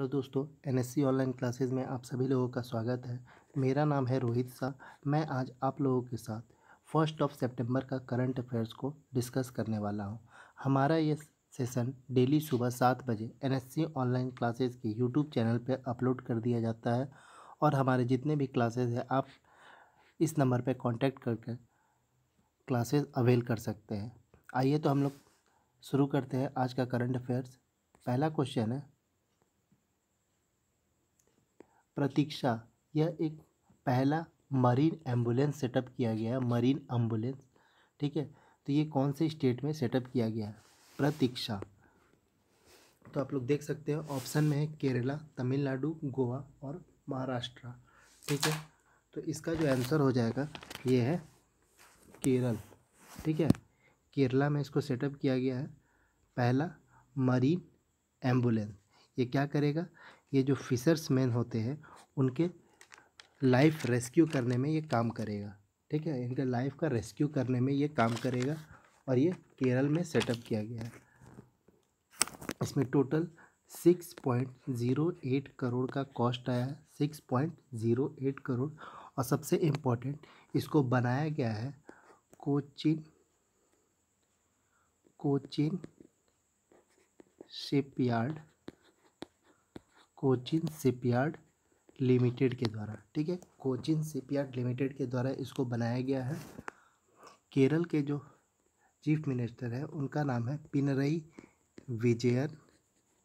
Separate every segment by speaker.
Speaker 1: hello दोस्तों NSC online classes में आप सभी लोगों का स्वागत है मेरा नाम है रोहित शाह मैं आज आप लोगों के साथ फर्स्ट ऑफ सितंबर का करंट अफेयर्स को डिस्कस करने वाला हूं हमारा ये सेशन डेली सुबह सात बजे एनएससी ऑनलाइन क्लासेस के यूट्यूब चैनल पर अपलोड कर दिया जाता है और हमारे जितने भी क्लासेज हैं आप इस नंबर पर कॉन्टैक्ट करके क्लासेज अवेल कर सकते हैं आइए तो हम लोग शुरू करते हैं आज का करंट अफेयर्स पहला क्वेश्चन है प्रतीक्षा यह एक पहला मरीन एम्बुलेंस सेटअप किया गया है मरीन एम्बुलेंस ठीक है तो ये कौन से स्टेट में सेटअप किया गया है प्रतीक्षा तो आप लोग देख सकते हैं ऑप्शन में है केरला तमिलनाडु गोवा और महाराष्ट्र ठीक है तो इसका जो आंसर हो जाएगा ये है केरल ठीक है केरला में इसको सेटअप किया गया है पहला मरीन एम्बुलेंस ये क्या करेगा ये जो फिशर्स मैन होते हैं उनके लाइफ रेस्क्यू करने में ये काम करेगा ठीक है इनके लाइफ का रेस्क्यू करने में ये काम करेगा और ये केरल में सेटअप किया गया है इसमें total six point zero eight crore का कॉस्ट आया है six point zero eight crore और सबसे इम्पोर्टेंट इसको बनाया गया है Cochin Cochin shipyard Cochin shipyard limited के द्वारा ठीक है कोचिन शिपयार्ड लिमिटेड के द्वारा इसको बनाया गया है केरल के जो चीफ मिनिस्टर हैं उनका नाम है पिनरई विजयन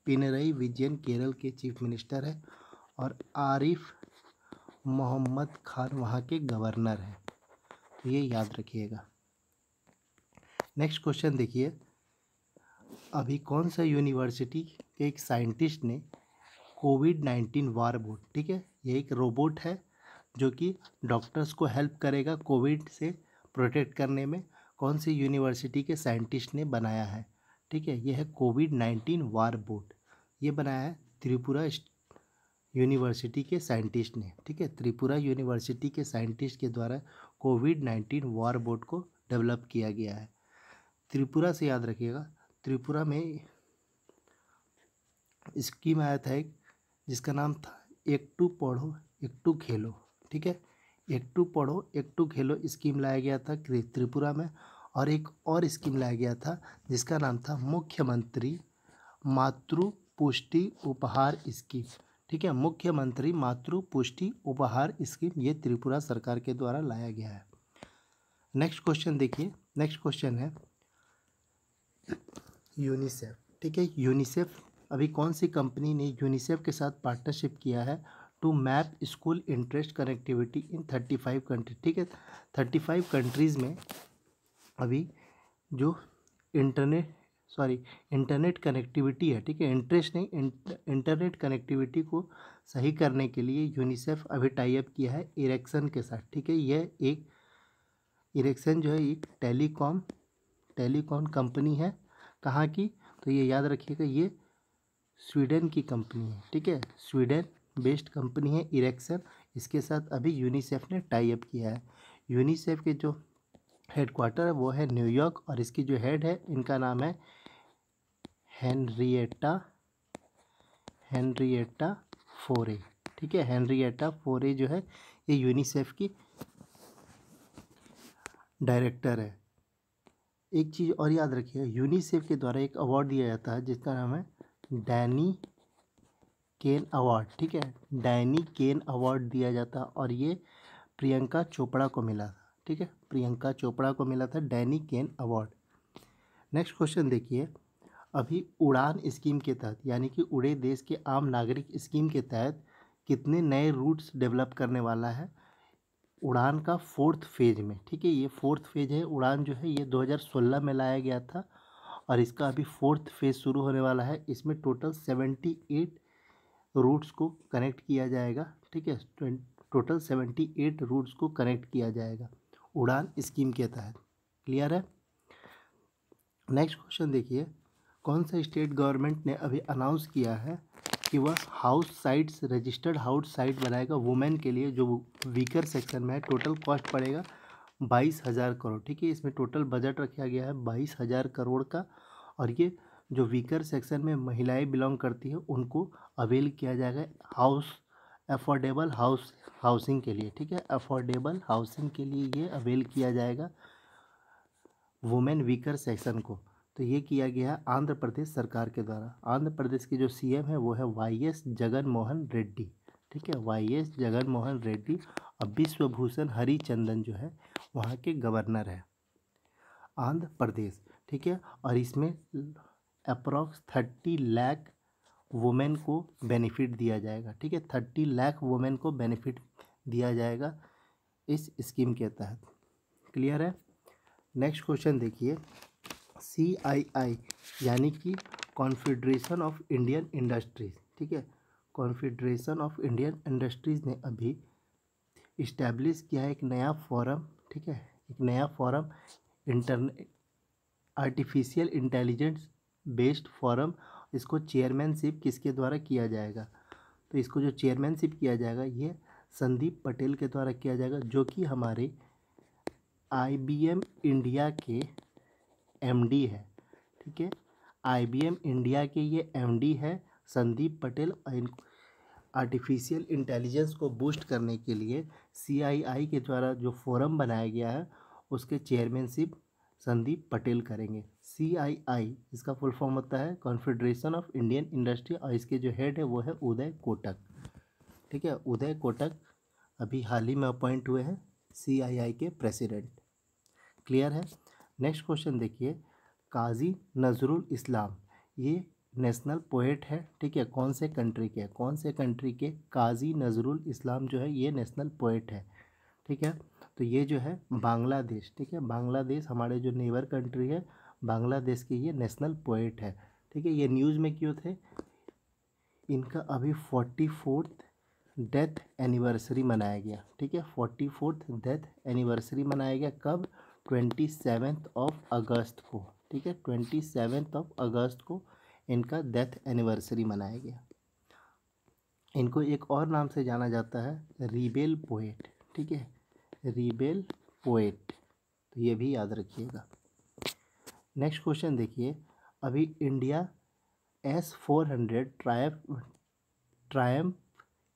Speaker 1: पिनरई विजयन केरल के चीफ मिनिस्टर है और आरिफ मोहम्मद खान वहाँ के गवर्नर हैं तो ये याद रखिएगा नेक्स्ट क्वेश्चन देखिए अभी कौन सा यूनिवर्सिटी के एक साइंटिस्ट ने कोविड नाइन्टीन वार बोट ठीक है ये एक रोबोट है जो कि डॉक्टर्स को हेल्प करेगा कोविड से प्रोटेक्ट करने में कौन सी यूनिवर्सिटी के साइंटिस्ट ने बनाया है ठीक है यह है कोविड नाइन्टीन वार बोट ये बनाया है त्रिपुरा यूनिवर्सिटी के साइंटिस्ट ने ठीक है त्रिपुरा यूनिवर्सिटी के साइंटिस्ट के द्वारा कोविड नाइन्टीन वार बोट को डेवलप किया गया है त्रिपुरा से याद रखिएगा त्रिपुरा में स्कीम आया था एक जिसका नाम था एक टू पढ़ो एक टू खेलो ठीक है एक टू पढ़ो एक टू खेलो स्कीम लाया गया था त्रिपुरा में और एक और स्कीम लाया गया था जिसका नाम था मुख्यमंत्री मातृ पुष्टि उपहार स्कीम ठीक है मुख्यमंत्री मातृ पुष्टि उपहार स्कीम ये त्रिपुरा सरकार के द्वारा लाया गया है नेक्स्ट क्वेश्चन देखिए नेक्स्ट क्वेश्चन है यूनिसेफ ठीक है यूनिसेफ अभी कौन सी कंपनी ने यूनिसेफ के साथ पार्टनरशिप किया है to map school interest connectivity in thirty five country ठीक है थर्टी फाइव कंट्रीज़ में अभी जो इंटरनेट सॉरी इंटरनेट कनेक्टिविटी है ठीक है इंटरेस्ट नहीं इंटरनेट कनेक्टिविटी को सही करने के लिए यूनिसेफ अभी टाइप किया है इरेक्सन के साथ ठीक है यह एक इरेक्सन जो है एक टेलीकॉम टेलीकॉम कंपनी है कहाँ की तो ये याद रखिएगा ये स्वीडन की कंपनी है ठीक है स्वीडन बेस्ड कंपनी है इरेक्सन इसके साथ अभी यूनिसेफ ने टाई अप किया है यूनिसेफ के जो हेडक्वार्टर है वो है न्यूयॉर्क और इसकी जो हेड है इनका नाम है हेनरीटा हेनरीटा फोरे ठीक है हेनरीटा फोरे जो है ये यूनिसेफ की डायरेक्टर है एक चीज़ और याद रखिए यूनिसेफ के द्वारा एक अवार्ड दिया जाता है जिसका नाम है डैनी केन अवार्ड ठीक है डैनी केन अवार्ड दिया जाता और ये प्रियंका चोपड़ा को मिला था ठीक है प्रियंका चोपड़ा को मिला था Danny Kaye award next question देखिए अभी उड़ान स्कीम के तहत यानी कि उड़े देश के आम नागरिक स्कीम के तहत कितने नए रूट्स डेवलप करने वाला है उड़ान का फोर्थ फेज में ठीक है ये फोर्थ फेज है उड़ान जो है ये 2016 में लाया गया था और इसका अभी फोर्थ फेज़ शुरू होने वाला है इसमें टोटल सेवेंटी एट रूट्स को कनेक्ट किया जाएगा ठीक है टोटल सेवेंटी एट रूट्स को कनेक्ट किया जाएगा उड़ान स्कीम के तहत क्लियर है नेक्स्ट क्वेश्चन देखिए कौन सा स्टेट गवर्नमेंट ने अभी अनाउंस किया है कि वह house sites registered house site बनाएगा वुमेन के लिए जो वीकर सेक्शन में है टोटल कॉस्ट पड़ेगा बाईस हज़ार करोड़ ठीक है इसमें टोटल बजट रखा गया है बाईस हज़ार करोड़ का और ये जो वीकर सेक्शन में महिलाएं बिलोंग करती हैं उनको अवेल किया जाएगा हाउस अफोर्डेबल हाउस हाउसिंग के लिए ठीक है अफोर्डेबल हाउसिंग के लिए ये अवेल किया जाएगा वुमेन वीकर सेक्शन को तो ये किया गया है आंध्र प्रदेश सरकार के द्वारा आंध्र प्रदेश के जो सीएम है वो है वाई एस जगन मोहन रेड्डी ठीक है वाई एस जगन मोहन रेड्डी और विश्वभूषण हरिचंदन जो है वहाँ के गवर्नर है आंध्र प्रदेश ठीक है और इसमें अप्रॉक्स थर्टी लाख वुमेन को बेनिफिट दिया जाएगा ठीक है थर्टी लाख वुमेन को बेनिफिट दिया जाएगा इस स्कीम के तहत क्लियर है नेक्स्ट क्वेश्चन देखिए सी आई आई यानी कि कॉन्फेडरेशन ऑफ इंडियन इंडस्ट्रीज ठीक है कॉन्फेडरेशन ऑफ इंडियन इंडस्ट्रीज़ ने अभी इस्टेब्लिश किया है एक नया फॉरम ठीक है एक नया फॉरम इंटरने आर्टिफिशियल इंटेलिजेंस बेस्ड फॉरम इसको चेयरमैनशिप किसके द्वारा किया जाएगा तो इसको जो चेयरमैनशिप किया जाएगा ये संदीप पटेल के द्वारा किया जाएगा जो कि हमारे आईबीएम इंडिया के एमडी है ठीक है आईबीएम इंडिया के ये एमडी है संदीप पटेल इन आर्टिफिशियल इंटेलिजेंस को बूस्ट करने के लिए सीआईआई के द्वारा जो फोरम बनाया गया है उसके चेयरमैनशिप संदीप पटेल करेंगे सीआईआई इसका फुल फॉर्म होता है कॉन्फेडरेशन ऑफ इंडियन इंडस्ट्री और इसके जो हेड है वो है उदय कोटक ठीक है उदय कोटक अभी हाल ही में अपॉइंट हुए हैं सीआईआई के प्रेसिडेंट क्लियर है नेक्स्ट क्वेश्चन देखिए काजी नजरुल इस्लाम ये नेशनल पोइट है ठीक है कौन से कंट्री के कौन से कंट्री के काजी नजरुल इस्लाम जो है ये नेशनल पोइट है ठीक है तो ये जो है बांग्लादेश ठीक है बांग्लादेश हमारे जो नेबर कंट्री है बांग्लादेश के ये नेशनल पोइट है ठीक है ये न्यूज़ में क्यों थे इनका अभी फोर्टी फोर्थ डेथ एनिवर्सरी मनाया गया ठीक है फोर्टी फोर्थ डेथ एनिवर्सरी मनाया गया कब ट्वेंटी सेवेंथ ऑफ अगस्त को ठीक है ट्वेंटी सेवेंथ ऑफ अगस्त को इनका डेथ एनिवर्सरी मनाया गया इनको एक और नाम से जाना जाता है रीबेल पोएट ठीक है रीबेल पोएट तो ये भी याद रखिएगा नेक्स्ट क्वेश्चन देखिए अभी India S four hundred Triumf ट्रायम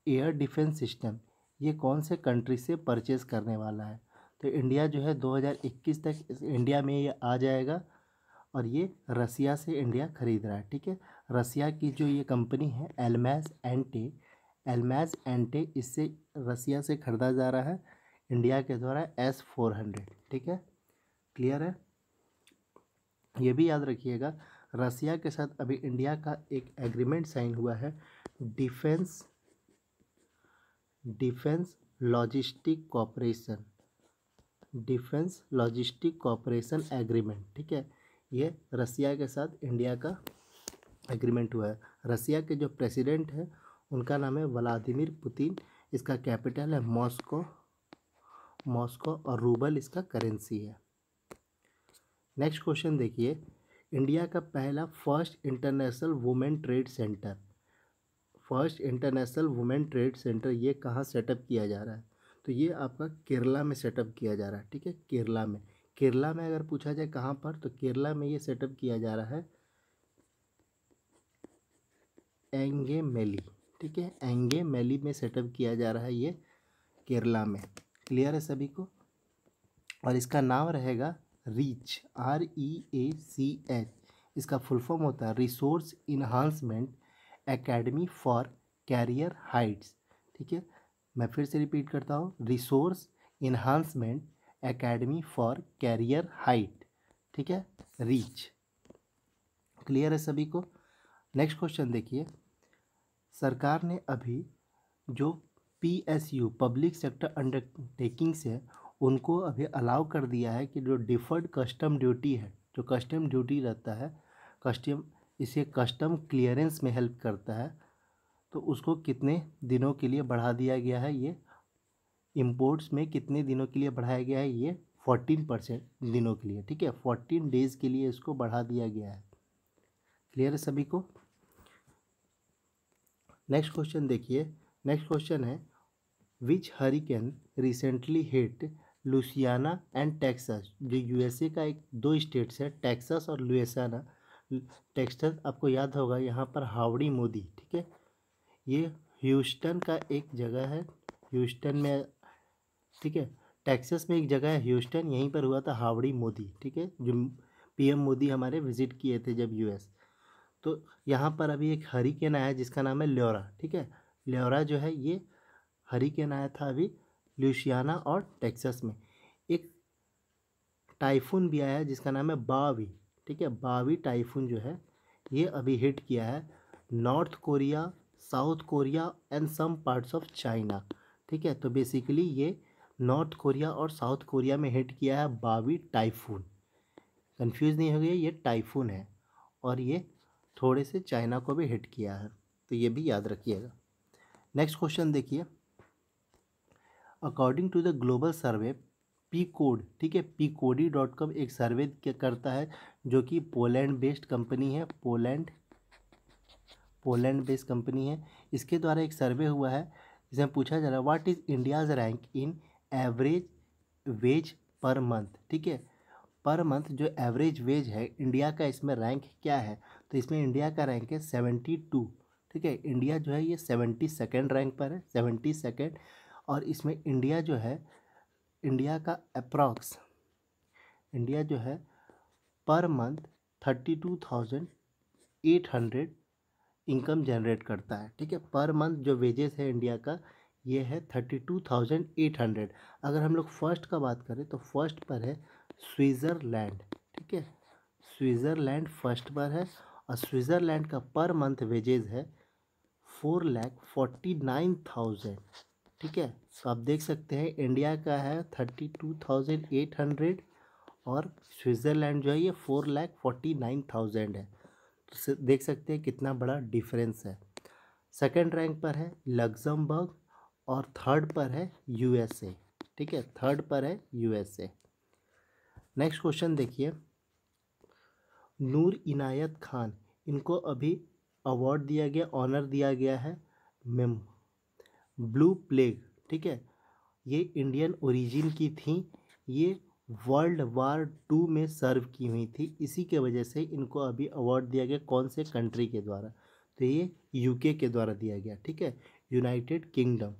Speaker 1: एयर डिफेंस सिस्टम ये कौन से कंट्री से परचेज़ करने वाला है तो इंडिया जो है 2021 तक इंडिया में ये आ जाएगा और ये रसिया से इंडिया ख़रीद रहा है ठीक है रसिया की जो ये कंपनी है एलमैस एंटे एलमैस एंटे इससे रसिया से ख़रीदा जा रहा है इंडिया के द्वारा एस फोर हंड्रेड ठीक है क्लियर है ये भी याद रखिएगा रसिया के साथ अभी इंडिया का एक एग्रीमेंट साइन हुआ है defence defence logistic cooperation defence logistic cooperation agreement ठीक है ये रसिया के साथ इंडिया का एग्रीमेंट हुआ है रसिया के जो प्रेसिडेंट हैं उनका नाम है व्लादिमिर पुतिन इसका कैपिटल है मॉस्को मॉस्को और रूबल इसका करेंसी है नेक्स्ट क्वेश्चन देखिए इंडिया का पहला first international women trade centre first international women trade centre ये कहाँ सेटअप किया जा रहा है तो ये आपका केरला में सेटअप किया जा रहा है ठीक है केरला में केरला में अगर पूछा जाए कहाँ पर तो केरला में ये सेटअप किया जा रहा है एंगे मैली ठीक है एंगे मैली में सेटअप किया जा रहा है ये केरला में क्लियर है सभी को और इसका नाम रहेगा reach R E A C H इसका फुल फॉर्म होता है resource enhancement academy for career heights ठीक है मैं फिर से रिपीट करता हूँ resource enhancement academy for career height ठीक है रीच क्लियर है सभी को नेक्स्ट क्वेश्चन देखिए सरकार ने अभी जो P S U public sector undertakings से, है उनको अभी अलाउ कर दिया है कि जो डिफर्ड कस्टम ड्यूटी है जो कस्टम ड्यूटी रहता है कस्टम इसे कस्टम क्लियरेंस में हेल्प करता है तो उसको कितने दिनों के लिए बढ़ा दिया गया है ये इम्पोर्ट्स में कितने दिनों के लिए बढ़ाया गया है ये फोर्टीन परसेंट दिनों के लिए ठीक है फोर्टीन डेज़ के लिए इसको बढ़ा दिया गया है क्लियर है सभी को नेक्स्ट क्वेश्चन देखिए नेक्स्ट क्वेश्चन है which hurricane recently hit Louisiana and Texas जो यूएसए का एक दो स्टेट्स है टेक्सास और लुसियाना टेक्सास आपको याद होगा यहाँ पर हावड़ी मोदी ठीक है ये ह्यूस्टन का एक जगह है ह्यूस्टन में ठीक है टेक्सास में एक जगह है ह्यूस्टन यहीं पर हुआ था हावड़ी मोदी ठीक है जो पीएम मोदी हमारे विजिट किए थे जब यूएस तो यहाँ पर अभी एक हरिकेन आया जिसका नाम है ल्योरा ठीक है ल्योरा जो है ये हरिकेन आया था अभी लुशियाना और टेक्सास में एक टाइफून भी आया जिसका नाम है बावी ठीक है बावी टाइफून जो है ये अभी हिट किया है North Korea South Korea and some parts of China ठीक है तो बेसिकली ये नॉर्थ कोरिया और साउथ कोरिया में हिट किया है बावी टाइफून कंफ्यूज नहीं हो गया ये टाइफून है और ये थोड़े से चाइना को भी हिट किया है तो ये भी याद रखिएगा नेक्स्ट क्वेश्चन देखिए according to the global survey Picodi ठीक है पी कोडी डॉट कॉम एक सर्वे करता है जो कि पोलैंड बेस्ड कंपनी है पोलैंड पोलैंड बेस्ड कंपनी है इसके द्वारा एक सर्वे हुआ है जिसमें पूछा जा रहा है what is India's rank in average wage per month ठीक है पर मंथ जो एवरेज वेज है इंडिया का इसमें रैंक क्या है तो इसमें इंडिया का रैंक है सेवेंटी टू ठीक है इंडिया जो है ये सेवेंटी सेकेंड रैंक पर है सेवेंटी सेकेंड और इसमें इंडिया जो है इंडिया का अप्रॉक्स इंडिया जो है per month thirty two thousand eight hundred income generate करता है ठीक है पर मंथ जो वेजेस है इंडिया का ये है thirty two thousand eight hundred अगर हम लोग फर्स्ट का बात करें तो फर्स्ट पर है स्विट्ज़रलैंड ठीक है स्विट्ज़रलैंड फर्स्ट पर है और स्विट्ज़रलैंड का पर मंथ वेजेज है four lakh forty nine thousand ठीक है तो आप देख सकते हैं इंडिया का है thirty two thousand eight hundred और स्विट्ज़रलैंड जो है ये four lakh forty nine thousand है तो देख सकते हैं कितना बड़ा डिफरेंस है सेकेंड रैंक पर है लग्जमबर्ग और थर्ड पर है यूएसए ठीक है थर्ड पर है यूएसए नेक्स्ट क्वेश्चन देखिए नूर इनायत खान इनको अभी अवार्ड दिया गया ऑनर दिया गया है मेम ब्लू प्लेग ठीक है ये इंडियन ओरिजिन की थी ये वर्ल्ड वार टू में सर्व की हुई थी इसी के वजह से इनको अभी अवार्ड दिया गया कौन से कंट्री के द्वारा तो ये यूके के द्वारा दिया गया ठीक है यूनाइटेड किंगडम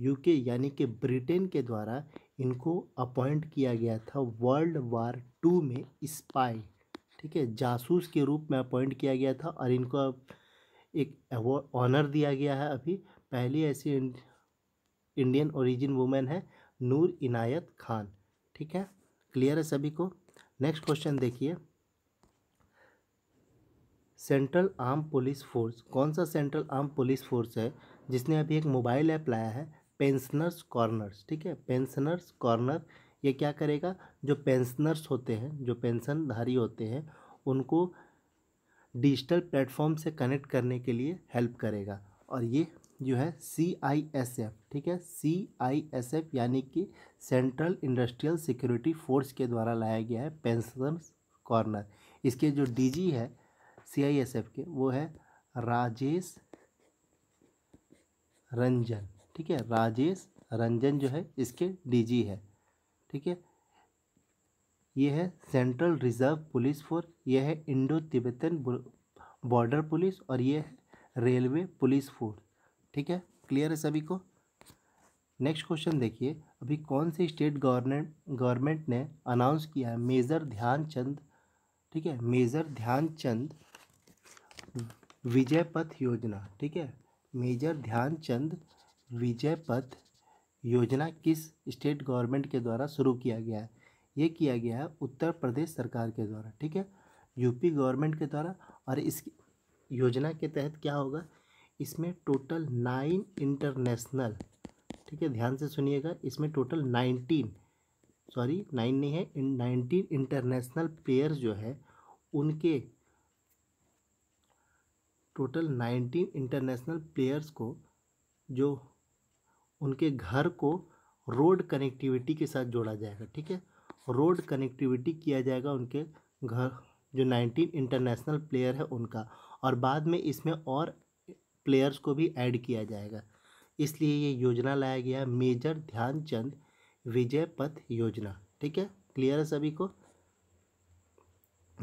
Speaker 1: यूके यानी कि ब्रिटेन के द्वारा इनको अपॉइंट किया गया था वर्ल्ड वार टू में स्पाई ठीक है जासूस के रूप में अपॉइंट किया गया था और इनको एक अवार्ड ऑनर दिया गया है अभी पहली ऐसी इंडियन ओरिजिन वुमेन है नूर इनायत खान ठीक है क्लियर है सभी को नेक्स्ट क्वेश्चन देखिए सेंट्रल आर्म पुलिस फोर्स कौन सा सेंट्रल आर्म पुलिस फोर्स है जिसने अभी एक मोबाइल ऐप लाया है पेंशनर्स कॉर्नर्स ठीक है पेंशनर्स कॉर्नर ये क्या करेगा जो पेंशनर्स होते हैं जो पेंशनधारी होते हैं उनको डिजिटल प्लेटफॉर्म से कनेक्ट करने के लिए हेल्प करेगा और ये जो है सी आई एस एफ ठीक है सी आई एस एफ यानी कि सेंट्रल इंडस्ट्रियल सिक्योरिटी फोर्स के द्वारा लाया गया है पेंशनर्स कॉर्नर इसके जो डी है सी आई एस एफ के वो है राजेश रंजन ठीक है राजेश रंजन जो है इसके डीजी है ठीक है ये है सेंट्रल रिजर्व पुलिस फोर्स यह है इंडो तिब्बतन बॉर्डर पुलिस और ये है रेलवे पुलिस फोर्स ठीक है क्लियर है सभी को नेक्स्ट क्वेश्चन देखिए अभी कौन से स्टेट गवर्नमेंट गवर्नमेंट ने अनाउंस किया है मेजर ध्यानचंद ठीक है मेजर ध्यानचंद विजय पथ योजना ठीक है मेजर ध्यानचंद विजय पथ योजना किस स्टेट गवर्नमेंट के द्वारा शुरू किया गया है ये किया गया है उत्तर प्रदेश सरकार के द्वारा ठीक है यूपी गवर्नमेंट के द्वारा और इस योजना के तहत क्या होगा इसमें टोटल नाइन इंटरनेशनल ठीक है ध्यान से सुनिएगा इसमें टोटल नाइनटीन सॉरी नाइन नहीं है नाइनटीन इंटरनेशनल प्लेयर्स जो है उनके टोटल नाइनटीन इंटरनेशनल प्लेयर्स को जो उनके घर को रोड कनेक्टिविटी के साथ जोड़ा जाएगा ठीक है रोड कनेक्टिविटी किया जाएगा उनके घर जो नाइनटीन इंटरनेशनल प्लेयर है उनका और बाद में इसमें और प्लेयर्स को भी ऐड किया जाएगा इसलिए ये योजना लाया गया मेजर ध्यानचंद विजय पथ योजना ठीक है क्लियर है सभी को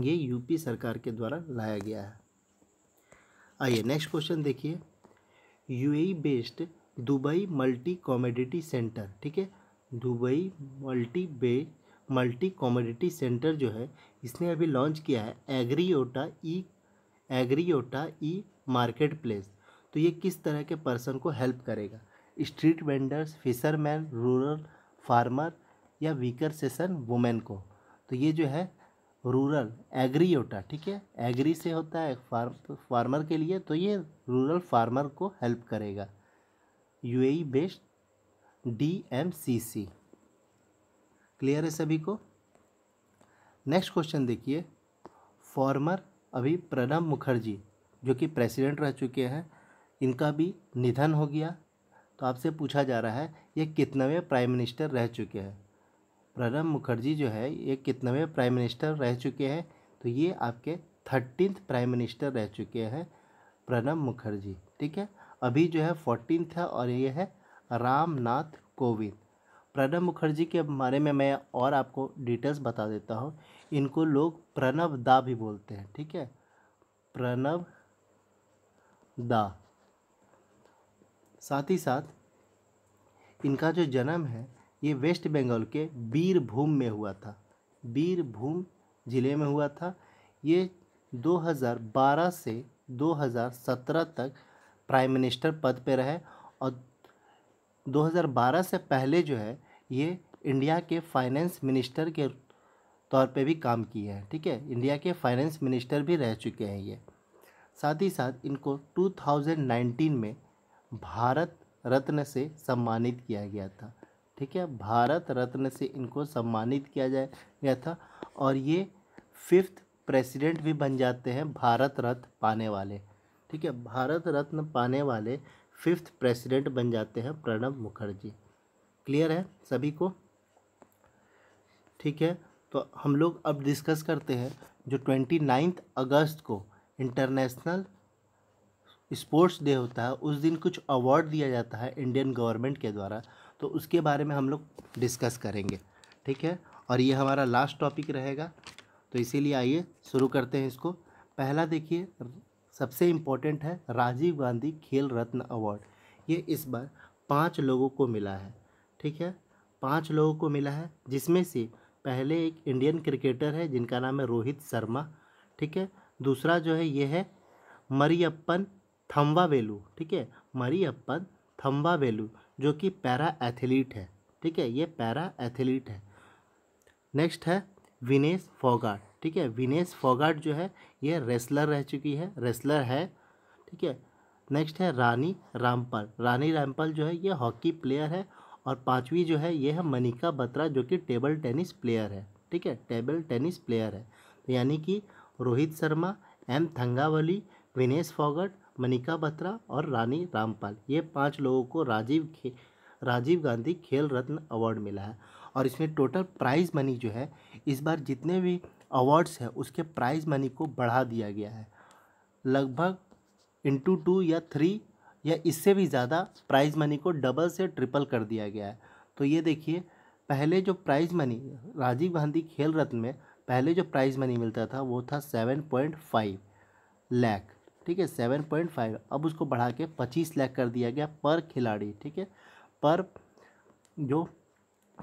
Speaker 1: ये यूपी सरकार के द्वारा लाया गया है आइए नेक्स्ट क्वेश्चन देखिए UAE based Dubai multi commodity centre ठीक है दुबई मल्टी बे मल्टी कॉमोडिटी सेंटर जो है इसने अभी लॉन्च किया है एग्रीओटा ई एग्रीओटा ई मार्केट प्लेस तो ये किस तरह के पर्सन को हेल्प करेगा street vendors fisherman rural farmer या वीकर सेशन वुमेन को तो ये जो है रूरल एग्रीओटा ठीक है एग्री से होता है फार्म फार्मर के लिए तो ये रूरल फार्मर को हेल्प करेगा यूएई बेस्ड डीएमसीसी क्लियर है सभी को नेक्स्ट क्वेश्चन देखिए फॉर्मर अभी प्रणब मुखर्जी जो कि प्रेसिडेंट रह चुके हैं इनका भी निधन हो गया तो आपसे पूछा जा रहा है ये कितनवें प्राइम मिनिस्टर रह चुके हैं प्रणब मुखर्जी जो है ये कितनवें प्राइम मिनिस्टर रह चुके हैं तो ये आपके थर्टीन प्राइम मिनिस्टर रह चुके हैं प्रणब मुखर्जी ठीक है अभी जो है फोर्टीन है और ये है रामनाथ कोविंद प्रणब मुखर्जी के बारे में मैं और आपको डिटेल्स बता देता हूँ इनको लोग प्रणव दा भी बोलते हैं ठीक है प्रणव दा साथ ही साथ इनका जो जन्म है ये वेस्ट बंगाल के बीरभूम में हुआ था बीरभूम ज़िले में हुआ था ये 2012 से 2017 तक प्राइम मिनिस्टर पद पे रहे और 2012 से पहले जो है ये इंडिया के फाइनेंस मिनिस्टर के तौर पे भी काम किए हैं ठीक है इंडिया के फाइनेंस मिनिस्टर भी रह चुके हैं ये साथ ही साथ इनको 2019 में भारत रत्न से सम्मानित किया गया था ठीक है भारत रत्न से इनको सम्मानित किया जाए गया था और ये फिफ्थ प्रेसिडेंट भी बन जाते हैं भारत रत्न पाने वाले ठीक है भारत रत्न पाने वाले फिफ्थ प्रेसिडेंट बन जाते हैं प्रणब मुखर्जी क्लियर है सभी को ठीक है तो हम लोग अब डिस्कस करते हैं जो ट्वेंटी नाइन्थ अगस्त को इंटरनेशनल स्पोर्ट्स डे होता है उस दिन कुछ अवार्ड दिया जाता है इंडियन गवर्नमेंट के द्वारा तो उसके बारे में हम लोग डिस्कस करेंगे ठीक है और ये हमारा लास्ट टॉपिक रहेगा तो इसीलिए आइए शुरू करते हैं इसको पहला देखिए सबसे इम्पोर्टेंट है राजीव गांधी खेल रत्न अवार्ड ये इस बार पाँच लोगों को मिला है ठीक है पाँच लोगों को मिला है जिसमें से पहले एक इंडियन क्रिकेटर है जिनका नाम है रोहित शर्मा ठीक है दूसरा जो है ये है मरियप्पन थम्बा वेलू ठीक है मरियप्पन थम्बा वेलू जो कि पैरा एथलीट है ठीक है ये पैरा एथलीट है नेक्स्ट है विनेश फोगाट ठीक है विनेश फोगाट जो है ये रेसलर रह चुकी है रेसलर है ठीक है नेक्स्ट है रानी रामपाल रानी रामपाल जो है ये हॉकी प्लेयर है और पांचवी जो है ये है मनिका बत्रा जो कि टेबल टेनिस प्लेयर है ठीक है टेबल टेनिस प्लेयर है तो यानी कि रोहित शर्मा एम थंगावली विनेश फोगट मनिका बत्रा और रानी रामपाल ये पांच लोगों को राजीव खे राजीव गांधी खेल रत्न अवार्ड मिला है और इसमें टोटल प्राइज़ मनी जो है इस बार जितने भी अवार्ड्स है उसके प्राइज़ मनी को बढ़ा दिया गया है लगभग इंटू टू या थ्री या इससे भी ज़्यादा प्राइज़ मनी को डबल से ट्रिपल कर दिया गया है तो ये देखिए पहले जो प्राइज़ मनी राजीव गांधी खेल रत्न में पहले जो प्राइज़ मनी मिलता था वो था सेवन पॉइंट फाइव लैख ठीक है सेवन पॉइंट फाइव अब उसको बढ़ा के पच्चीस लैख कर दिया गया पर खिलाड़ी ठीक है पर जो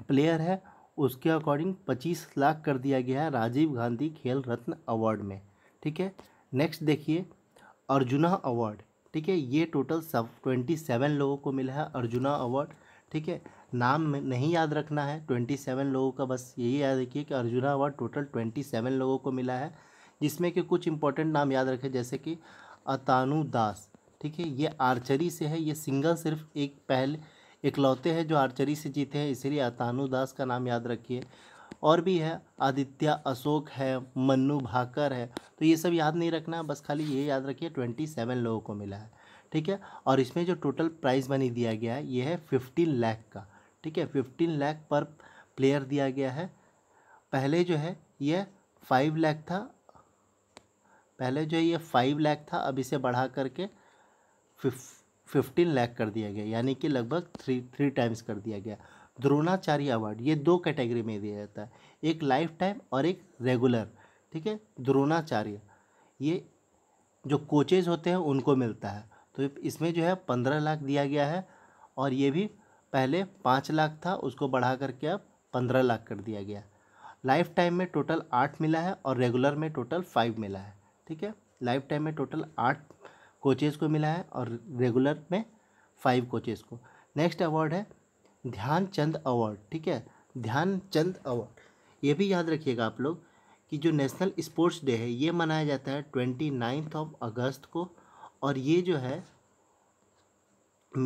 Speaker 1: प्लेयर है उसके अकॉर्डिंग पच्चीस लाख कर दिया गया है राजीव गांधी खेल रत्न अवार्ड में ठीक है नेक्स्ट देखिए अर्जुना अवार्ड ठीक है ये टोटल सब ट्वेंटी सेवन लोगों को मिला है अर्जुना अवार्ड ठीक है नाम नहीं याद रखना है ट्वेंटी सेवन लोगों का बस यही याद रखिए कि Arjuna award total twenty seven लोगों को मिला है जिसमें कि कुछ इंपॉर्टेंट नाम याद रखें जैसे कि अतानु दास ठीक है ये आर्चरी से है ये सिंगल सिर्फ एक पहले इकलौते हैं जो आर्चरी से जीते हैं इसलिए अतानु दास का नाम याद रखिए और भी है आदित्य अशोक है मन्नू भाकर है तो ये सब याद नहीं रखना बस खाली ये याद रखिए ट्वेंटी सेवन लोगों को मिला है ठीक है और इसमें जो टोटल प्राइज़ मनी दिया गया है ये है फिफ्टीन लैख का ठीक है फिफ्टीन लैख पर प्लेयर दिया गया है पहले जो है ये फाइव लैख था पहले जो है ये फाइव लैख था अब इसे बढ़ा करके फिफ फिफ्टीन लाख कर दिया गया यानी कि लगभग थ्री थ्री टाइम्स कर दिया गया द्रोणाचार्य अवार्ड ये दो कैटेगरी में दिया जाता है एक लाइफ टाइम और एक रेगुलर ठीक है द्रोणाचार्य ये जो कोचेज होते हैं उनको मिलता है तो इसमें जो है पंद्रह लाख दिया गया है और ये भी पहले पाँच लाख था उसको बढ़ा करके अब पंद्रह लाख कर दिया गया लाइफ टाइम में टोटल आठ मिला है और रेगुलर में टोटल फाइव मिला है ठीक है लाइफ टाइम में टोटल आठ कोचेज़ को मिला है और रेगुलर में फाइव कोचेज़ को नेक्स्ट अवार्ड है ध्यानचंद अवार्ड ठीक है ध्यानचंद अवार्ड ये भी याद रखिएगा आप लोग कि जो नेशनल स्पोर्ट्स डे है ये मनाया जाता है ट्वेंटी नाइन्थ ऑफ अगस्त को और ये जो है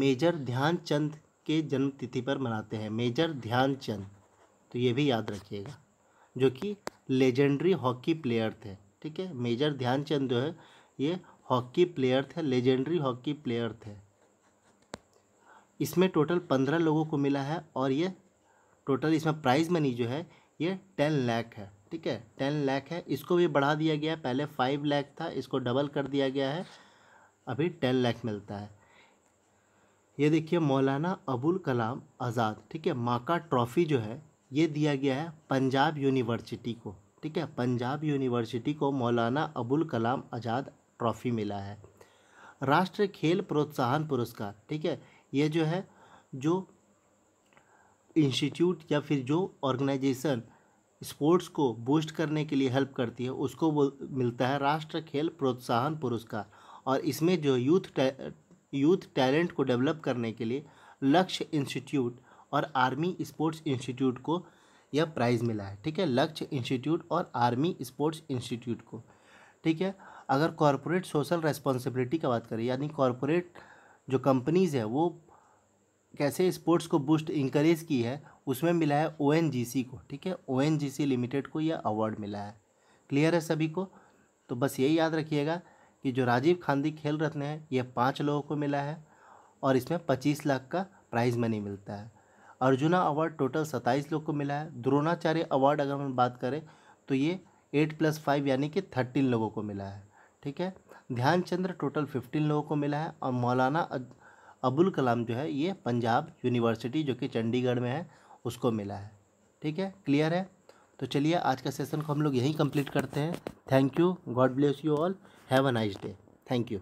Speaker 1: मेजर ध्यानचंद के जन्मतिथि पर मनाते हैं मेजर ध्यानचंद तो ये भी याद रखिएगा जो कि लेजेंडरी हॉकी प्लेयर थे ठीक है मेजर ध्यानचंद जो है ये हॉकी प्लेयर थे लेजेंडरी हॉकी प्लेयर थे इसमें टोटल पंद्रह लोगों को मिला है और ये टोटल इसमें प्राइज़ मनी जो है ये टेन लैख है ठीक है टेन लैख है इसको भी बढ़ा दिया गया है पहले फाइव लैख था इसको डबल कर दिया गया है अभी टेन लैख मिलता है ये देखिए मौलाना अबुल कलाम आज़ाद ठीक है माका ट्रॉफ़ी जो है ये दिया गया है पंजाब यूनिवर्सिटी को ठीक है पंजाब यूनिवर्सिटी को मौलाना अबुल कलाम आज़ाद ट्रॉफ़ी मिला है राष्ट्रीय खेल प्रोत्साहन पुरस्कार ठीक है ये जो है जो इंस्टीट्यूट या फिर जो ऑर्गेनाइजेशन स्पोर्ट्स को बूस्ट करने के लिए हेल्प करती है उसको वो मिलता है राष्ट्र खेल प्रोत्साहन पुरस्कार और इसमें जो यूथ टै, यूथ टैलेंट को डेवलप करने के लिए लक्ष्य इंस्टीट्यूट और आर्मी स्पोर्ट्स इंस्टीट्यूट को यह प्राइज़ मिला है ठीक है लक्ष्य इंस्टीट्यूट और आर्मी स्पोर्ट्स इंस्टीट्यूट को ठीक है अगर कॉरपोरेट सोशल रेस्पॉन्सिबिलिटी का बात करें यानी कॉरपोरेट जो कंपनीज़ है वो कैसे स्पोर्ट्स को बूस्ट इंकरेज की है उसमें मिला है ओ को ठीक है ओ लिमिटेड को यह अवार्ड मिला है क्लियर है सभी को तो बस यही याद रखिएगा कि जो राजीव गांधी खेल रत्न है यह पाँच लोगों को मिला है और इसमें पच्चीस लाख का प्राइज़ मनी मिलता है अर्जुना अवार्ड टोटल सत्ताईस लोग को मिला है द्रोणाचार्य अवार्ड अगर हम बात करें तो ये एट प्लस फाइव यानी कि थर्टीन लोगों को मिला है ठीक है ध्यानचंद्र टोटल फिफ्टीन लोगों को मिला है और मौलाना अबुल कलाम जो है ये पंजाब यूनिवर्सिटी जो कि चंडीगढ़ में है उसको मिला है ठीक है क्लियर है तो चलिए आज का सेशन को हम लोग यहीं कंप्लीट करते हैं thank you God bless you all have a nice day thank you